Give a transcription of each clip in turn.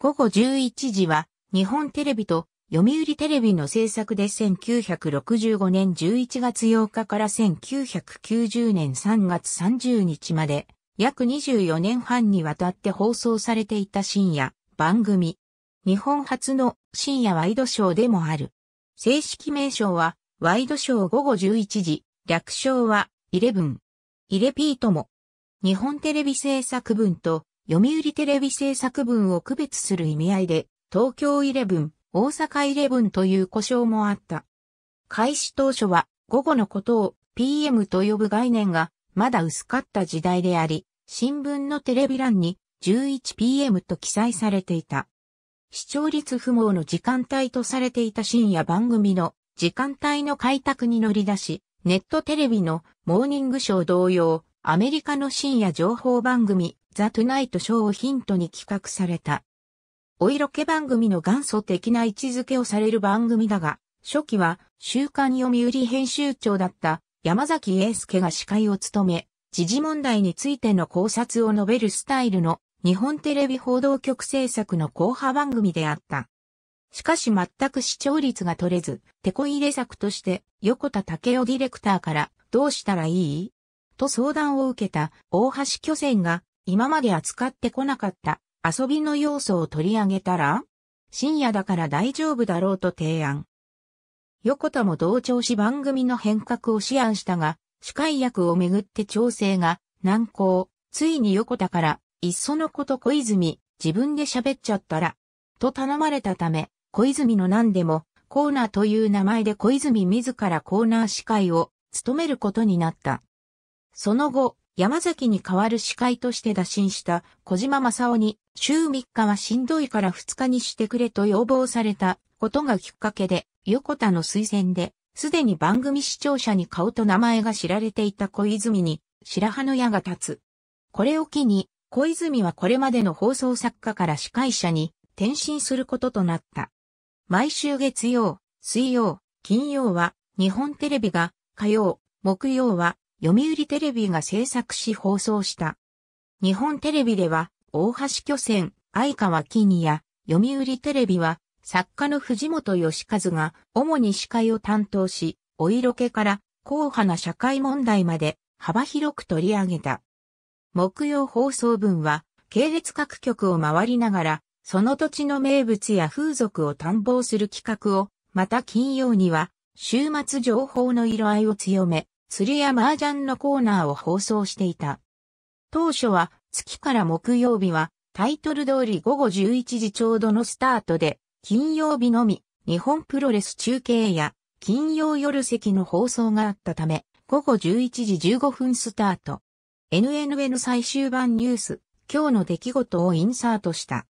午後11時は日本テレビと読売テレビの制作で1965年11月8日から1990年3月30日まで約24年半にわたって放送されていた深夜番組。日本初の深夜ワイドショーでもある。正式名称はワイドショー午後11時、略称は11。イレピートも。日本テレビ制作分と読売テレビ制作文を区別する意味合いで、東京イレブン、大阪イレブンという呼称もあった。開始当初は、午後のことを PM と呼ぶ概念が、まだ薄かった時代であり、新聞のテレビ欄に 11PM と記載されていた。視聴率不毛の時間帯とされていた深夜番組の時間帯の開拓に乗り出し、ネットテレビのモーニングショー同様、アメリカの深夜情報番組ザ・トゥナイト・ショーをヒントに企画された。お色気番組の元祖的な位置づけをされる番組だが、初期は週刊読売編集長だった山崎英介が司会を務め、時事問題についての考察を述べるスタイルの日本テレビ報道局制作の後派番組であった。しかし全く視聴率が取れず、手こ入れ作として横田武雄ディレクターからどうしたらいいと相談を受けた大橋巨船が今まで扱ってこなかった遊びの要素を取り上げたら深夜だから大丈夫だろうと提案。横田も同調し番組の変革を思案したが、司会役をめぐって調整が難航。ついに横田から、いっそのこと小泉、自分で喋っちゃったら、と頼まれたため、小泉の何でも、コーナーという名前で小泉自らコーナー司会を務めることになった。その後、山崎に代わる司会として打診した小島正夫に週3日はしんどいから2日にしてくれと要望されたことがきっかけで横田の推薦で、すでに番組視聴者に顔と名前が知られていた小泉に白羽の矢が立つ。これを機に、小泉はこれまでの放送作家から司会者に転身することとなった。毎週月曜、水曜、金曜は日本テレビが火曜、木曜は読売テレビが制作し放送した。日本テレビでは、大橋巨船、相川金や、読売テレビは、作家の藤本義和が、主に司会を担当し、お色気から、硬派な社会問題まで、幅広く取り上げた。木曜放送分は、系列各局を回りながら、その土地の名物や風俗を探訪する企画を、また金曜には、週末情報の色合いを強め、釣りや麻雀のコーナーを放送していた。当初は月から木曜日はタイトル通り午後11時ちょうどのスタートで、金曜日のみ日本プロレス中継や金曜夜席の放送があったため、午後11時15分スタート。NNN 最終版ニュース、今日の出来事をインサートした。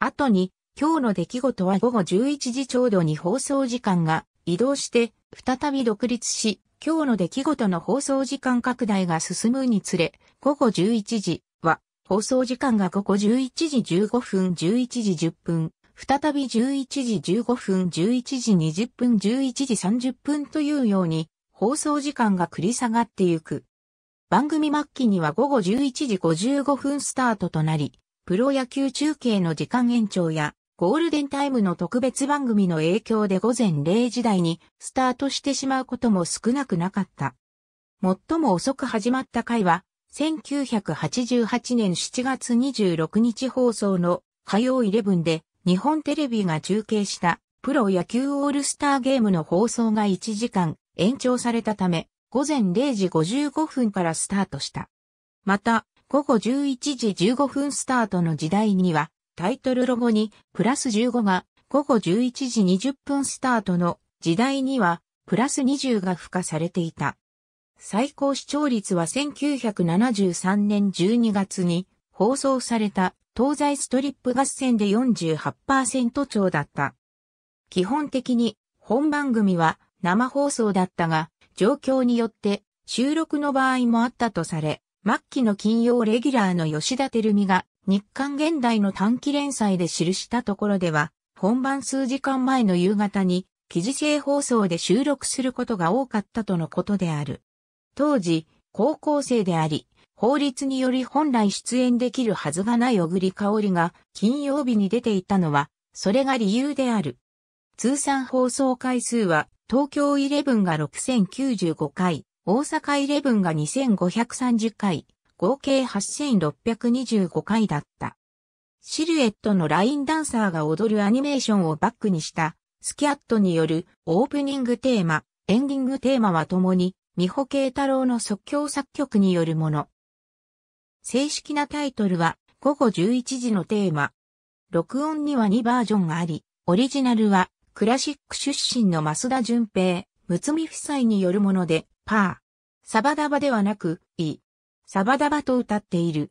後に、今日の出来事は午後11時ちょうどに放送時間が移動して、再び独立し、今日の出来事の放送時間拡大が進むにつれ、午後11時は、放送時間が午後11時15分、11時10分、再び11時15分、11時20分、11時30分というように、放送時間が繰り下がってゆく。番組末期には午後11時55分スタートとなり、プロ野球中継の時間延長やゴールデンタイムの特別番組の影響で午前0時台にスタートしてしまうことも少なくなかった。最も遅く始まった回は、1988年7月26日放送の火曜イレブンで日本テレビが中継したプロ野球オールスターゲームの放送が1時間延長されたため午前0時55分からスタートした。また午後11時15分スタートの時代にはタイトルロゴに、プラス15が午後11時20分スタートの時代には、プラス20が付加されていた。最高視聴率は1973年12月に放送された東西ストリップ合戦で48%超だった。基本的に本番組は生放送だったが、状況によって収録の場合もあったとされ、末期の金曜レギュラーの吉田照美が日刊現代の短期連載で記したところでは、本番数時間前の夕方に記事制放送で収録することが多かったとのことである。当時、高校生であり、法律により本来出演できるはずがない小栗香織が金曜日に出ていたのは、それが理由である。通算放送回数は、東京イレブンが6095回、大阪イレブンが2530回、合計8625回だった。シルエットのラインダンサーが踊るアニメーションをバックにした、スキャットによるオープニングテーマ、エンディングテーマはともに、美穂慶太郎の即興作曲によるもの。正式なタイトルは、午後11時のテーマ。録音には2バージョンがあり、オリジナルは、クラシック出身の増田淳平、むつみ夫妻によるもので、パー。サバダバではなく、い。サバダバと歌っている。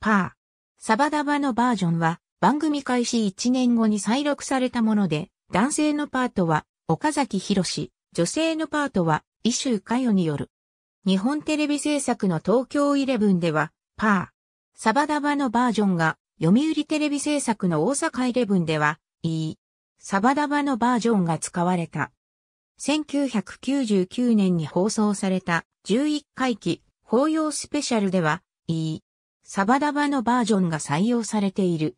パー。サバダバのバージョンは番組開始1年後に再録されたもので、男性のパートは岡崎博士、女性のパートは伊州佳代による。日本テレビ制作の東京イレブンでは、パー。サバダバのバージョンが読売テレビ制作の大阪イレブンでは、いい。サバダバのバージョンが使われた。1999年に放送された11回期。紅葉スペシャルでは、E、サバダバのバージョンが採用されている。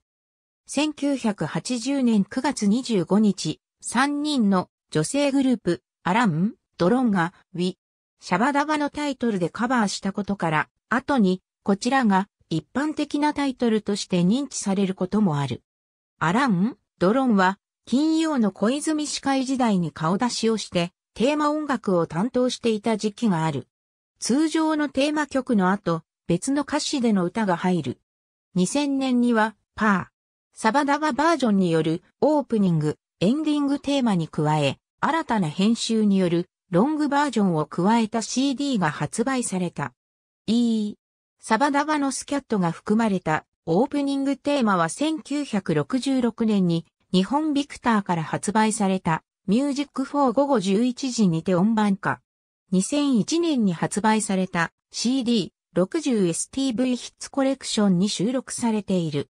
1980年9月25日、3人の女性グループ、アラン、ドロンが、ウィ、シャバダバのタイトルでカバーしたことから、後に、こちらが一般的なタイトルとして認知されることもある。アラン、ドロンは、金曜の小泉司会時代に顔出しをして、テーマ音楽を担当していた時期がある。通常のテーマ曲の後、別の歌詞での歌が入る。2000年には、パー、サバダババージョンによるオープニング、エンディングテーマに加え、新たな編集によるロングバージョンを加えた CD が発売された。E、サバダバのスキャットが含まれたオープニングテーマは1966年に日本ビクターから発売されたミュージック4午後11時にて音ン化。2001年に発売された CD60STV ヒッツコレクションに収録されている。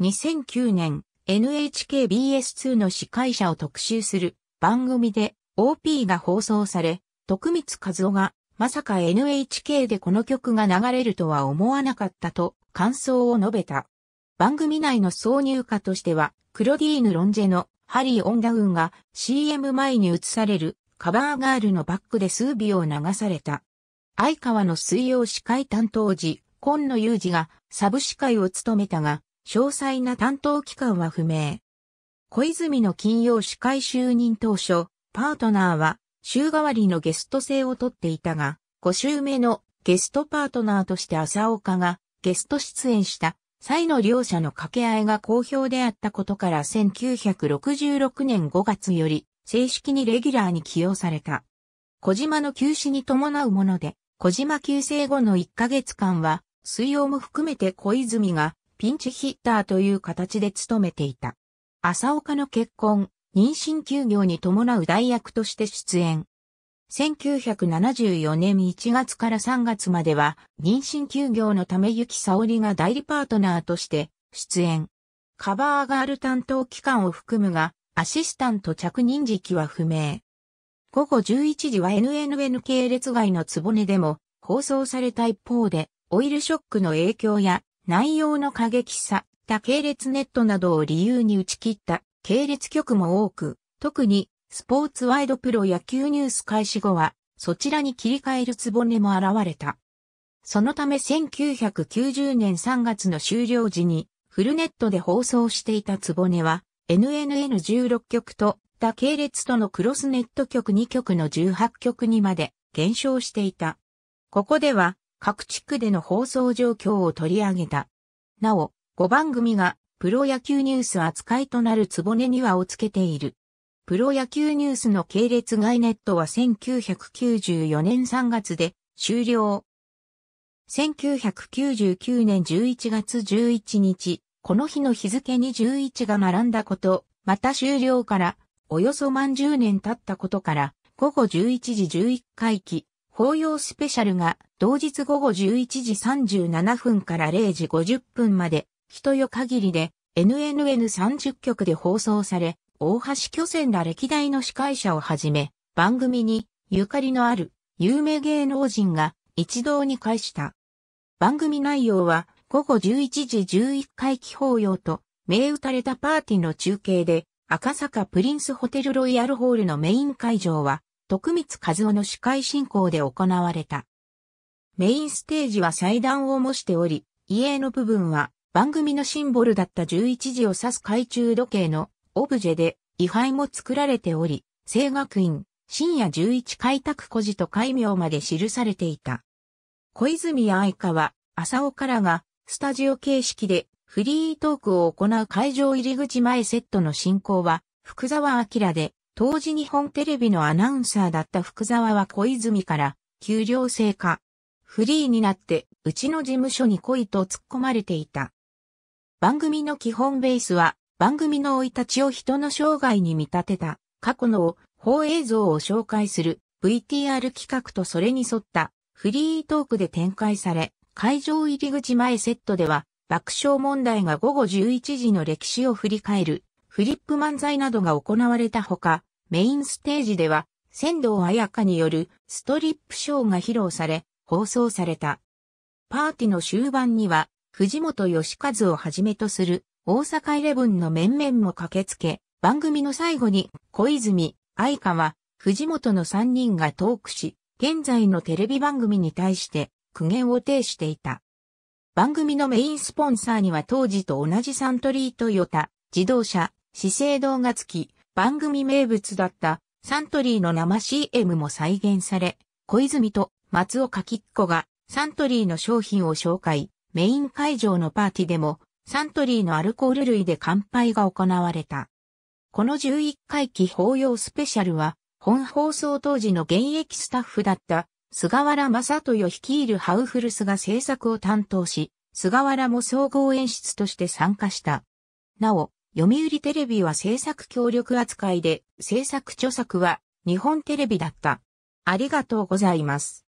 2009年 NHKBS2 の司会者を特集する番組で OP が放送され、徳光和夫がまさか NHK でこの曲が流れるとは思わなかったと感想を述べた。番組内の挿入歌としては、クロディーヌ・ロンジェのハリー・オンダウンが CM 前に映されるカバーガールのバックで数秒流された。相川の水曜司会担当時、今野雄二がサブ司会を務めたが、詳細な担当期間は不明。小泉の金曜司会就任当初、パートナーは週替わりのゲスト制をとっていたが、5週目のゲストパートナーとして浅岡がゲスト出演した際の両者の掛け合いが好評であったことから1966年5月より正式にレギュラーに起用された。小島の休止に伴うもので、小島休生後の1ヶ月間は、水曜も含めて小泉がピンチヒッターという形で務めていた。朝岡の結婚、妊娠休業に伴う代役として出演。1974年1月から3月までは、妊娠休業のためゆきさおりが代理パートナーとして出演。カバーガール担当期間を含むが、アシスタント着任時期は不明。午後11時は NNN 系列外のつぼねでも放送された一方で、オイルショックの影響や内容の過激さ、他系列ネットなどを理由に打ち切った系列局も多く、特にスポーツワイドプロ野球ニュース開始後は、そちらに切り替えるつぼねも現れた。そのため1990年3月の終了時にフルネットで放送していたつぼねは、NNN16 局と他系列とのクロスネット局2局の18局にまで減少していた。ここでは各地区での放送状況を取り上げた。なお、5番組がプロ野球ニュース扱いとなるぼねにはをつけている。プロ野球ニュースの系列外ネットは1994年3月で終了。1999年11月11日、この日の日付に11が並んだこと、また終了からおよそ満十年経ったことから、午後11時11回期、法要スペシャルが同日午後11時37分から0時50分まで、人よ限りで NNN30 局で放送され、大橋巨船ら歴代の司会者をはじめ、番組にゆかりのある有名芸能人が一堂に会した。番組内容は午後11時11回気泡用と、銘打たれたパーティーの中継で、赤坂プリンスホテルロイヤルホールのメイン会場は、徳光和夫の司会進行で行われた。メインステージは祭壇を模しており、家の部分は番組のシンボルだった11時を指す懐中時計のオブジェで位牌も作られており、聖学院、深夜11開拓孤児と改名まで記されていた。小泉愛香は、浅尾からがスタジオ形式でフリートークを行う会場入り口前セットの進行は福沢明で、当時日本テレビのアナウンサーだった福沢は小泉から給料制化。フリーになってうちの事務所に来いと突っ込まれていた。番組の基本ベースは番組の生い立ちを人の生涯に見立てた過去の放映像を紹介する VTR 企画とそれに沿ったフリートークで展開され、会場入り口前セットでは、爆笑問題が午後11時の歴史を振り返る、フリップ漫才などが行われたほか、メインステージでは、仙道彩香によるストリップショーが披露され、放送された。パーティの終盤には、藤本義和をはじめとする大阪イレブンの面々も駆けつけ、番組の最後に小泉、愛香は藤本の3人がトークし、現在のテレビ番組に対して苦言を呈していた。番組のメインスポンサーには当時と同じサントリートヨタ、自動車、資生堂が付き、番組名物だったサントリーの生 CM も再現され、小泉と松岡きっ子がサントリーの商品を紹介、メイン会場のパーティーでもサントリーのアルコール類で乾杯が行われた。この11回期法要スペシャルは、本放送当時の現役スタッフだった菅原正豊率いるハウフルスが制作を担当し、菅原も総合演出として参加した。なお、読売テレビは制作協力扱いで、制作著作は日本テレビだった。ありがとうございます。